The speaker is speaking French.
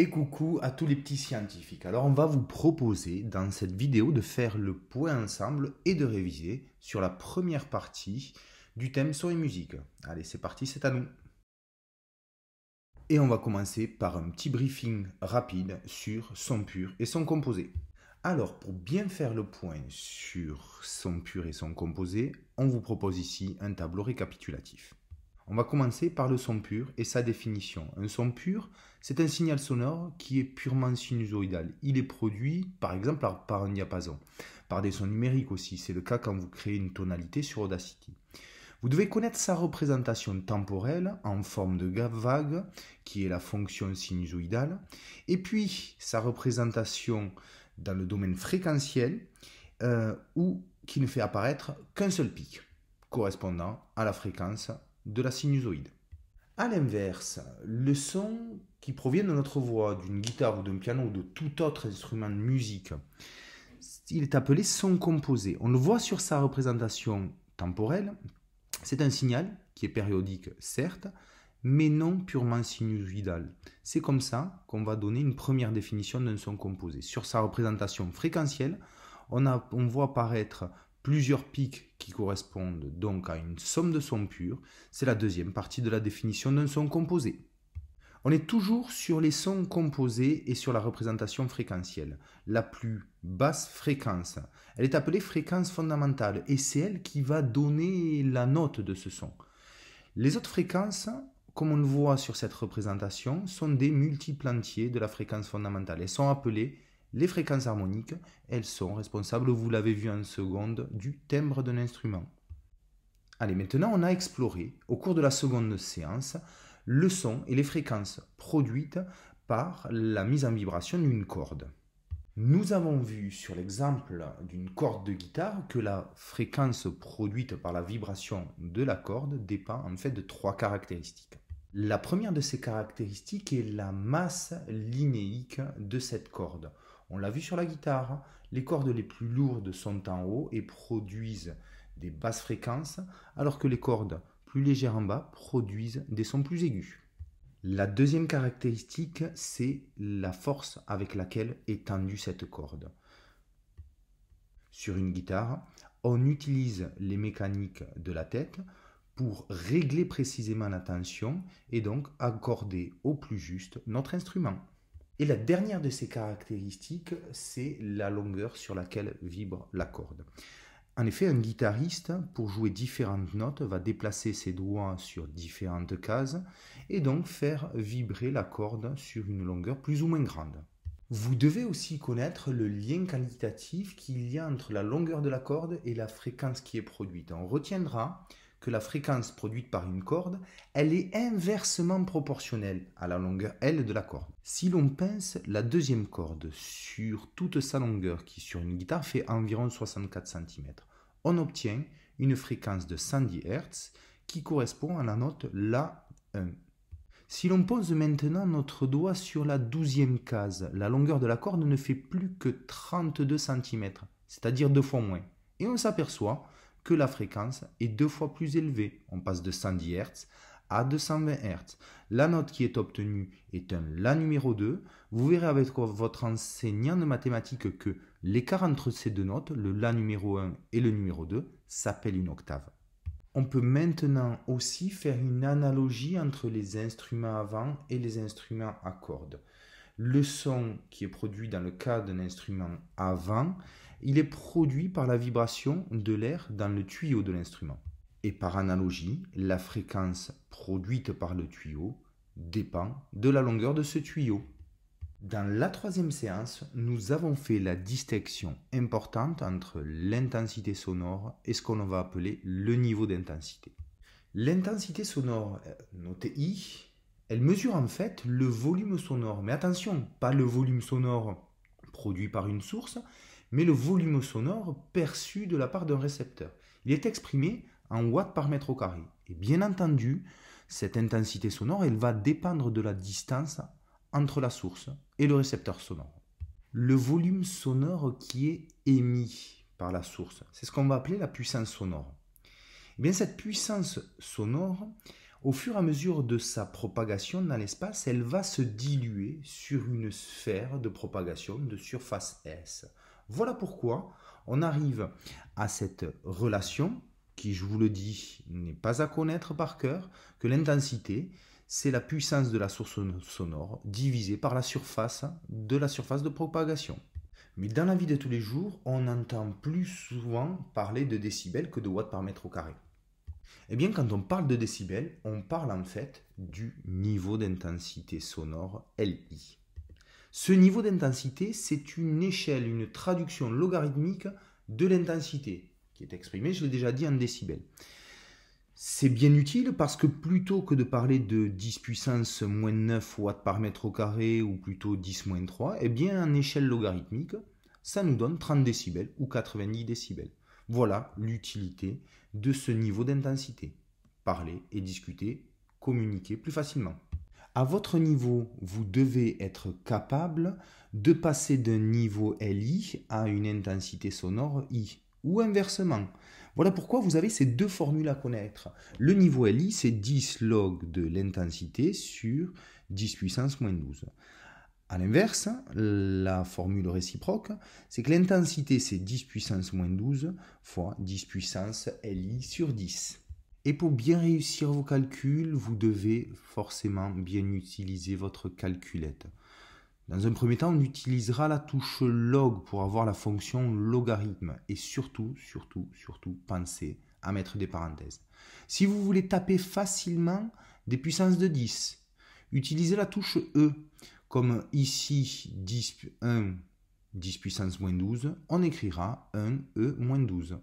Et coucou à tous les petits scientifiques. Alors on va vous proposer dans cette vidéo de faire le point ensemble et de réviser sur la première partie du thème son et musique. Allez c'est parti, c'est à nous. Et on va commencer par un petit briefing rapide sur son pur et son composé. Alors pour bien faire le point sur son pur et son composé, on vous propose ici un tableau récapitulatif. On va commencer par le son pur et sa définition. Un son pur, c'est un signal sonore qui est purement sinusoïdal. Il est produit par exemple par un diapason, par des sons numériques aussi. C'est le cas quand vous créez une tonalité sur Audacity. Vous devez connaître sa représentation temporelle en forme de vague, qui est la fonction sinusoïdale, et puis sa représentation dans le domaine fréquentiel, euh, qui ne fait apparaître qu'un seul pic, correspondant à la fréquence de la sinusoïde. À l'inverse, le son qui provient de notre voix, d'une guitare ou d'un piano ou de tout autre instrument de musique, il est appelé son composé. On le voit sur sa représentation temporelle. C'est un signal qui est périodique, certes, mais non purement sinusoïdal. C'est comme ça qu'on va donner une première définition d'un son composé. Sur sa représentation fréquentielle, on, a, on voit apparaître plusieurs pics qui correspondent donc à une somme de sons purs, c'est la deuxième partie de la définition d'un son composé. On est toujours sur les sons composés et sur la représentation fréquentielle. La plus basse fréquence, elle est appelée fréquence fondamentale et c'est elle qui va donner la note de ce son. Les autres fréquences, comme on le voit sur cette représentation, sont des multiples entiers de la fréquence fondamentale. Elles sont appelées les fréquences harmoniques, elles sont responsables, vous l'avez vu en seconde, du timbre d'un instrument. Allez, maintenant on a exploré, au cours de la seconde séance, le son et les fréquences produites par la mise en vibration d'une corde. Nous avons vu sur l'exemple d'une corde de guitare que la fréquence produite par la vibration de la corde dépend en fait de trois caractéristiques. La première de ces caractéristiques est la masse linéique de cette corde. On l'a vu sur la guitare, hein. les cordes les plus lourdes sont en haut et produisent des basses fréquences, alors que les cordes plus légères en bas produisent des sons plus aigus. La deuxième caractéristique, c'est la force avec laquelle est tendue cette corde. Sur une guitare, on utilise les mécaniques de la tête pour régler précisément la tension et donc accorder au plus juste notre instrument. Et la dernière de ces caractéristiques, c'est la longueur sur laquelle vibre la corde. En effet, un guitariste, pour jouer différentes notes, va déplacer ses doigts sur différentes cases et donc faire vibrer la corde sur une longueur plus ou moins grande. Vous devez aussi connaître le lien qualitatif qu'il y a entre la longueur de la corde et la fréquence qui est produite. On retiendra que la fréquence produite par une corde, elle est inversement proportionnelle à la longueur L de la corde. Si l'on pince la deuxième corde sur toute sa longueur, qui sur une guitare fait environ 64 cm, on obtient une fréquence de 110 Hz qui correspond à la note La1. Si l'on pose maintenant notre doigt sur la douzième case, la longueur de la corde ne fait plus que 32 cm, c'est-à-dire deux fois moins. Et on s'aperçoit que la fréquence est deux fois plus élevée. On passe de 110 Hz à 220 Hz. La note qui est obtenue est un La numéro 2. Vous verrez avec votre enseignant de mathématiques que l'écart entre ces deux notes, le La numéro 1 et le numéro 2, s'appelle une octave. On peut maintenant aussi faire une analogie entre les instruments avant et les instruments à cordes. Le son qui est produit dans le cas d'un instrument avant vent il est produit par la vibration de l'air dans le tuyau de l'instrument. Et par analogie, la fréquence produite par le tuyau dépend de la longueur de ce tuyau. Dans la troisième séance, nous avons fait la distinction importante entre l'intensité sonore et ce qu'on va appeler le niveau d'intensité. L'intensité sonore, euh, notée I, elle mesure en fait le volume sonore. Mais attention, pas le volume sonore produit par une source, mais le volume sonore perçu de la part d'un récepteur. Il est exprimé en watts par mètre au carré. Et bien entendu, cette intensité sonore, elle va dépendre de la distance entre la source et le récepteur sonore. Le volume sonore qui est émis par la source, c'est ce qu'on va appeler la puissance sonore. Et eh bien cette puissance sonore, au fur et à mesure de sa propagation dans l'espace, elle va se diluer sur une sphère de propagation de surface S. Voilà pourquoi on arrive à cette relation qui, je vous le dis, n'est pas à connaître par cœur, que l'intensité, c'est la puissance de la source sonore divisée par la surface de la surface de propagation. Mais dans la vie de tous les jours, on entend plus souvent parler de décibels que de watts par mètre au carré. Eh bien, quand on parle de décibels, on parle en fait du niveau d'intensité sonore LI. Ce niveau d'intensité, c'est une échelle, une traduction logarithmique de l'intensité, qui est exprimée, je l'ai déjà dit, en décibels. C'est bien utile parce que plutôt que de parler de 10 puissance moins 9 watts par mètre au carré ou plutôt 10 moins 3, eh bien en échelle logarithmique, ça nous donne 30 décibels ou 90 décibels. Voilà l'utilité de ce niveau d'intensité. Parler et discuter, communiquer plus facilement. À votre niveau, vous devez être capable de passer d'un niveau LI à une intensité sonore I, ou inversement. Voilà pourquoi vous avez ces deux formules à connaître. Le niveau LI, c'est 10 log de l'intensité sur 10 puissance moins 12. A l'inverse, la formule réciproque, c'est que l'intensité, c'est 10 puissance moins 12 fois 10 puissance LI sur 10. Et pour bien réussir vos calculs, vous devez forcément bien utiliser votre calculette. Dans un premier temps, on utilisera la touche log pour avoir la fonction logarithme. Et surtout, surtout, surtout, pensez à mettre des parenthèses. Si vous voulez taper facilement des puissances de 10, utilisez la touche E. Comme ici, 10, 10 puissance moins 12, on écrira 1, E moins 12.